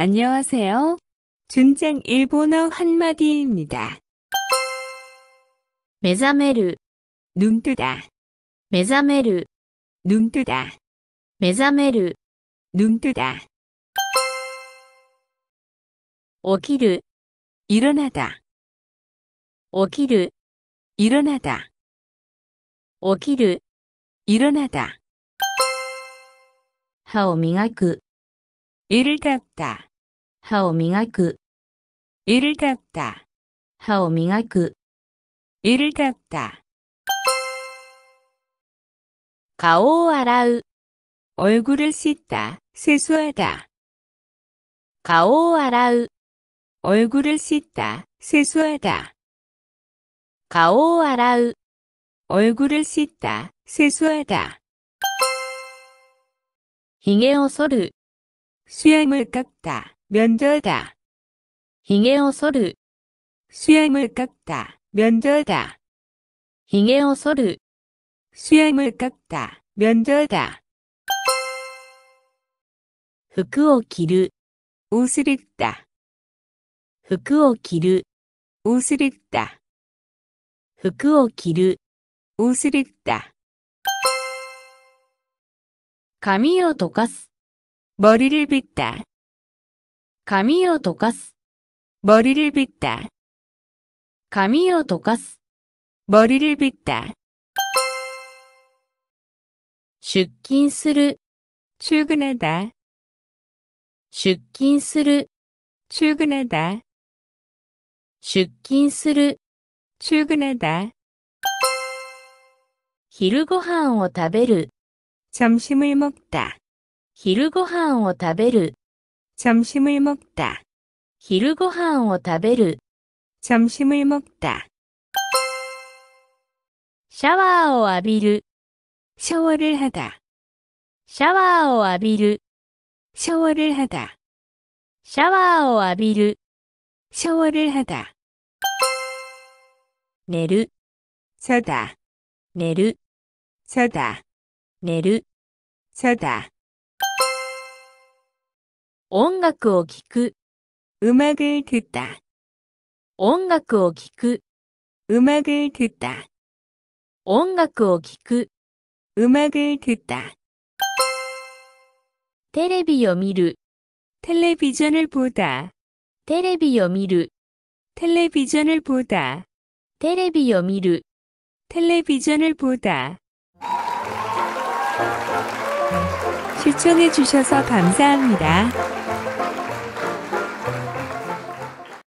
안녕하세요. 준장 일본어 한마디입니다. 메자메르 눈뜨다 메자메르 눈뜨다 메자메르 눈뜨다 오키르 일어나다 오키르 일어나다 오키르 일어나다 하오미가크 이를 닦다 하오미가크 이를 그. 닦다. 하오미가크 이를 그. 닦다. 가오 아라우 얼굴을 씻다. 세수하다. 가오 아라우 얼굴을 씻다. 세수하다. 가오 아라우 얼굴을 씻다. 세수하다. 히게を剃る 수염을 깎다. 면저다. 빙에어 서르. 수염을 깎다. 면저다. 빙에어 서르. 수염을 깎다. 면저다. 服を着る 옷을 입다. 服を着る 옷을 입다. 服を着る 옷을 입다. 髪を溶かす 머리를 빗다. 髪を溶かす。머리를빗 다。 髪を溶かす。머리를빗 다。 出勤する。출근하 다。 出勤する。근하 다。 出勤する。근하 다。 昼ごんを食べる。점심을먹 다。 昼ごを食べる。 점심을 먹다. 昼ご飯を食べる、 점심을 먹다. シャワーを浴びる、 샤워를 하다. シャワーを浴びる、 샤워를 하다. シャワーを浴びる、 샤워를 하다. 寝る、 자다. 寝る、 자다. 寝る。 자다. 音楽を聞く 음악을 듣다 音楽を聞く 음악을 듣다 音楽を聞く 음악을 듣다 テレビを見る 텔레비전을 보다 テレビを見る 텔레비전을 보다 テレビを見る 텔레비전을 보다 시청해 주셔서 감사합니다.